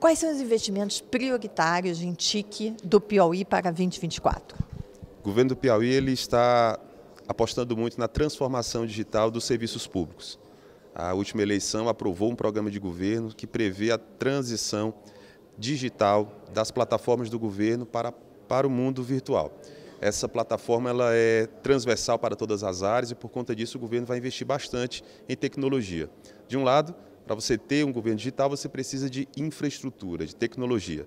Quais são os investimentos prioritários em TIC do Piauí para 2024? O governo do Piauí ele está apostando muito na transformação digital dos serviços públicos. A última eleição aprovou um programa de governo que prevê a transição digital das plataformas do governo para, para o mundo virtual. Essa plataforma ela é transversal para todas as áreas e, por conta disso, o governo vai investir bastante em tecnologia. De um lado, para você ter um governo digital, você precisa de infraestrutura, de tecnologia.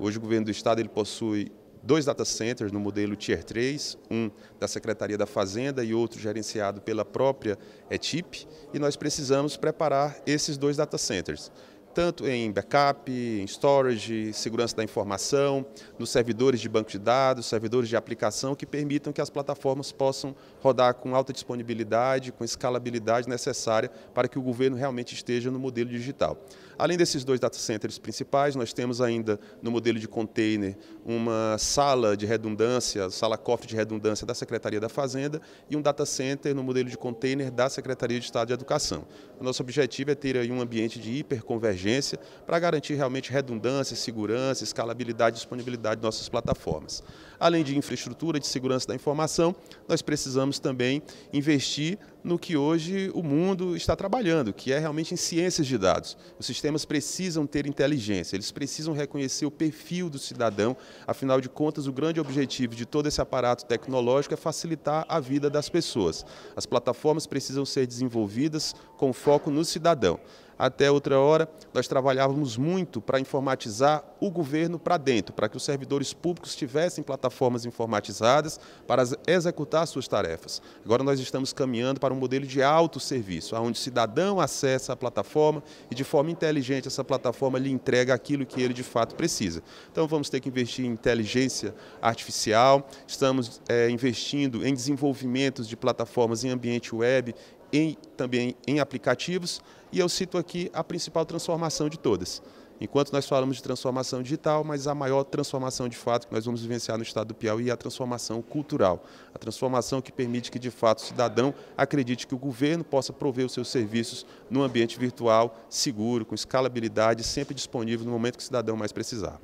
Hoje o governo do estado ele possui dois data centers no modelo Tier 3, um da Secretaria da Fazenda e outro gerenciado pela própria ETIP, eh, e nós precisamos preparar esses dois data centers tanto em backup, em storage, segurança da informação, nos servidores de banco de dados, servidores de aplicação que permitam que as plataformas possam rodar com alta disponibilidade, com escalabilidade necessária para que o governo realmente esteja no modelo digital. Além desses dois data centers principais, nós temos ainda no modelo de container uma sala de redundância, sala cofre de redundância da Secretaria da Fazenda e um data center no modelo de container da Secretaria de Estado de Educação. O nosso objetivo é ter aí um ambiente de hiperconvergência emergência para garantir realmente redundância, segurança, escalabilidade e disponibilidade de nossas plataformas. Além de infraestrutura de segurança da informação, nós precisamos também investir no que hoje o mundo está trabalhando, que é realmente em ciências de dados. Os sistemas precisam ter inteligência, eles precisam reconhecer o perfil do cidadão, afinal de contas, o grande objetivo de todo esse aparato tecnológico é facilitar a vida das pessoas. As plataformas precisam ser desenvolvidas com foco no cidadão. Até outra hora, nós trabalhávamos muito para informatizar o governo para dentro, para que os servidores públicos tivessem plataformas informatizadas para executar suas tarefas. Agora nós estamos caminhando para para um modelo de autosserviço, onde o cidadão acessa a plataforma e de forma inteligente essa plataforma lhe entrega aquilo que ele de fato precisa. Então vamos ter que investir em inteligência artificial, estamos é, investindo em desenvolvimentos de plataformas em ambiente web, em, também em aplicativos, e eu cito aqui a principal transformação de todas, Enquanto nós falamos de transformação digital, mas a maior transformação de fato que nós vamos vivenciar no estado do Piauí é a transformação cultural. A transformação que permite que, de fato, o cidadão acredite que o governo possa prover os seus serviços num ambiente virtual seguro, com escalabilidade, sempre disponível no momento que o cidadão mais precisar.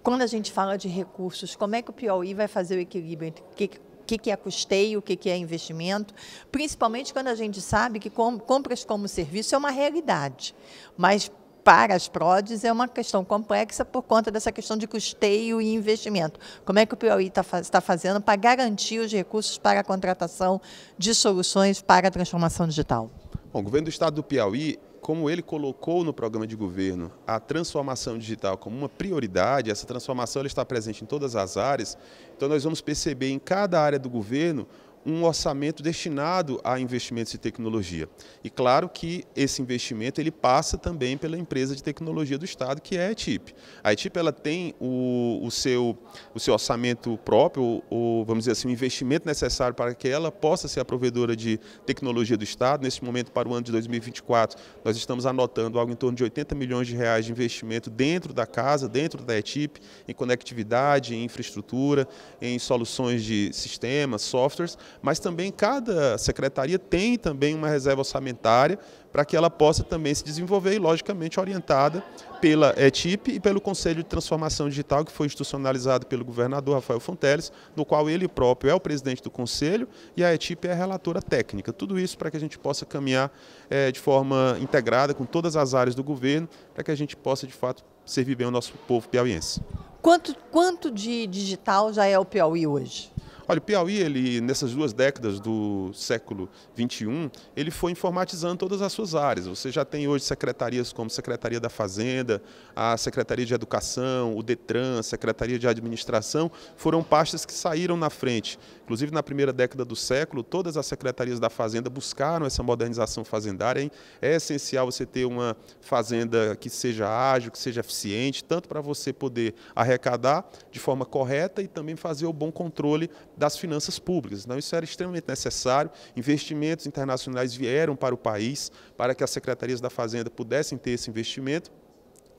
Quando a gente fala de recursos, como é que o Piauí vai fazer o equilíbrio entre o que o que é custeio, o que é investimento, principalmente quando a gente sabe que compras como serviço é uma realidade. Mas para as PRODES é uma questão complexa por conta dessa questão de custeio e investimento. Como é que o Piauí tá está fazendo para garantir os recursos para a contratação de soluções para a transformação digital? Bom, o governo do estado do Piauí como ele colocou no programa de governo a transformação digital como uma prioridade, essa transformação ela está presente em todas as áreas, então nós vamos perceber em cada área do governo um orçamento destinado a investimentos de tecnologia. E claro que esse investimento ele passa também pela empresa de tecnologia do Estado, que é a ETIP. A ETIP ela tem o, o, seu, o seu orçamento próprio, o, vamos dizer assim, o investimento necessário para que ela possa ser a provedora de tecnologia do Estado. Neste momento, para o ano de 2024, nós estamos anotando algo em torno de 80 milhões de reais de investimento dentro da casa, dentro da ETIP, em conectividade, em infraestrutura, em soluções de sistemas, softwares, mas também cada secretaria tem também uma reserva orçamentária para que ela possa também se desenvolver e, logicamente, orientada pela ETIP eh, e pelo Conselho de Transformação Digital, que foi institucionalizado pelo governador Rafael Fonteles, no qual ele próprio é o presidente do Conselho e a ETIP é a relatora técnica. Tudo isso para que a gente possa caminhar é, de forma integrada com todas as áreas do governo, para que a gente possa, de fato, servir bem o nosso povo piauiense. Quanto, quanto de digital já é o Piauí hoje? Olha, o Piauí, ele, nessas duas décadas do século XXI, ele foi informatizando todas as suas áreas. Você já tem hoje secretarias como Secretaria da Fazenda, a Secretaria de Educação, o DETRAN, a Secretaria de Administração, foram pastas que saíram na frente. Inclusive, na primeira década do século, todas as secretarias da Fazenda buscaram essa modernização fazendária. Hein? É essencial você ter uma fazenda que seja ágil, que seja eficiente, tanto para você poder arrecadar de forma correta e também fazer o bom controle das finanças públicas. Então, isso era extremamente necessário. Investimentos internacionais vieram para o país para que as secretarias da Fazenda pudessem ter esse investimento.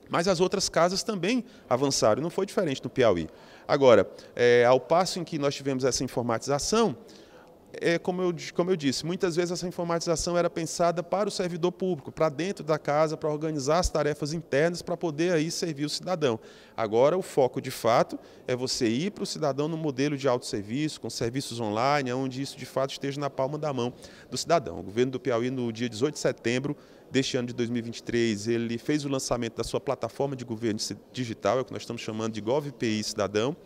Mas as outras casas também avançaram, não foi diferente no Piauí. Agora, é, ao passo em que nós tivemos essa informatização, é, como, eu, como eu disse, muitas vezes essa informatização era pensada para o servidor público, para dentro da casa, para organizar as tarefas internas, para poder aí servir o cidadão. Agora, o foco de fato é você ir para o cidadão no modelo de autosserviço, com serviços online, onde isso de fato esteja na palma da mão do cidadão. O governo do Piauí, no dia 18 de setembro, deste ano de 2023, ele fez o lançamento da sua plataforma de governo digital, é o que nós estamos chamando de GovPI Cidadão.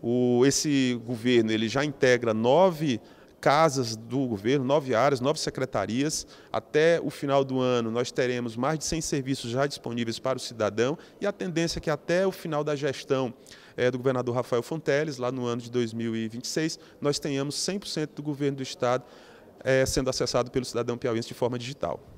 O, esse governo ele já integra nove casas do governo, nove áreas, nove secretarias. Até o final do ano, nós teremos mais de 100 serviços já disponíveis para o cidadão e a tendência é que até o final da gestão é, do governador Rafael Fonteles, lá no ano de 2026, nós tenhamos 100% do governo do Estado é, sendo acessado pelo cidadão piauiense de forma digital.